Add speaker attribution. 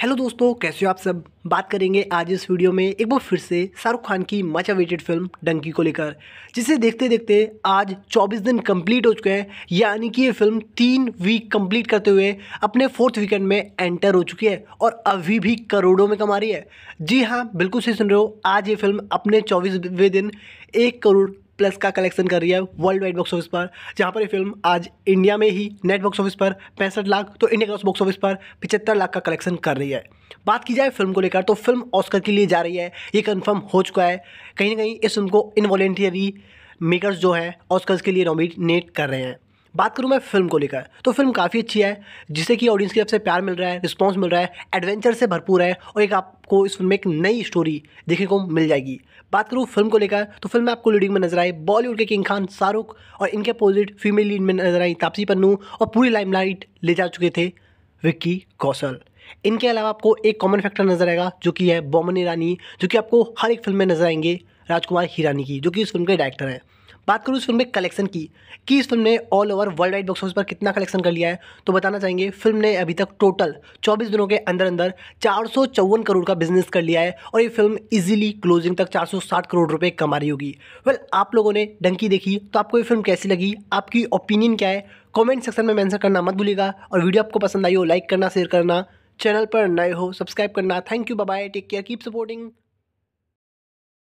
Speaker 1: hello दोस्तों कैसे हो आप सब बात करेंगे आज इस वीडियो में एक बार फिर से शाहरुख खान की मच अवेटेड फिल्म डंकी को लेकर जिसे देखते देखते आज 24 दिन कंप्लीट हो चुके हैं यानी कि ये फिल्म तीन वीक कंप्लीट करते हुए अपने फोर्थ वीकेंड में एंटर हो चुकी है और अभी भी करोड़ों में कमा रही है जी हाँ बिल्कुल सही सुन रहे हो आज ये फिल्म अपने चौबीसवें दिन एक करोड़ प्लस का कलेक्शन कर रही है वर्ल्ड वाइड बॉक्स ऑफिस पर जहाँ पर ये फिल्म आज इंडिया में ही नेट बॉक्स ऑफिस पर पैंसठ लाख तो इंडिया क्रॉस बॉक्स ऑफिस पर पिछहत्तर लाख का कलेक्शन कर रही है बात की जाए फिल्म को लेकर तो फिल्म ऑस्कर के लिए जा रही है ये कन्फर्म हो चुका है कहीं ना कहीं इस फिल्म को इनवॉलेंटियरी मेकर्स जो हैं ऑस्कर्स के लिए नॉमिनेट कर रहे हैं बात करूँ मैं फिल्म को लेकर तो फिल्म काफ़ी अच्छी है जिससे कि ऑडियंस की तरफ से प्यार मिल रहा है रिस्पॉन्स मिल रहा है एडवेंचर से भरपूर है और एक आपको इस फिल्म में एक नई स्टोरी देखने को मिल जाएगी बात करूँ फिल्म को लेकर तो फिल्म में आपको लीडिंग में नजर आए बॉलीवुड के किंग खान शाहरुख और इनके अपोजिट फीमेल लीड में नजर आई तापसी पन्नू और पूरी लाइमलाइट ले जा चुके थे विक्की कौशल इनके अलावा आपको एक कॉमन फैक्टर नजर आएगा जो कि है बोमन ईरानी जो कि आपको हर एक फिल्म में नजर आएंगे राजकुमार हीरानी की जो कि इस फिल्म के डायरेक्टर हैं बात करूँ इस फिल्म में कलेक्शन की कि इस फिल्म ने all over world wide box office पर कितना कलेक्शन कर लिया है तो बताना चाहेंगे फिल्म ने अभी तक टोटल 24 दिनों के अंदर अंदर चार करोड़ का बिजनेस कर लिया है और ये फिल्म इजीली क्लोजिंग तक 460 करोड़ रुपए कमा रही होगी वेल आप लोगों ने डंकी देखी तो आपको ये फिल्म कैसी लगी आपकी ओपिनियन क्या है कमेंट सेक्शन में मेंशन करना मत भूलिएगा और वीडियो आपको पसंद आई हो लाइक करना शेयर करना चैनल पर नए हो सब्सक्राइब करना thank you bye take care keep supporting